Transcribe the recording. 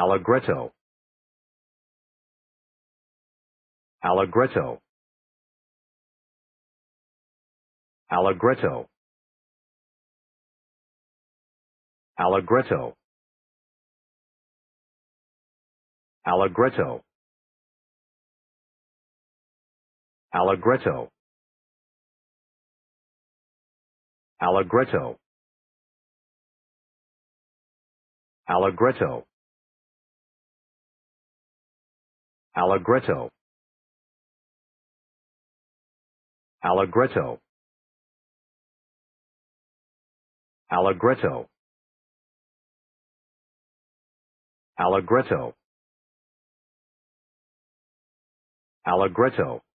Allegretto Allegretto Allegretto Allegretto Allegretto Allegretto Allegretto Allegretto Allegretto. Allegretto. Allegretto. Allegretto. Allegretto.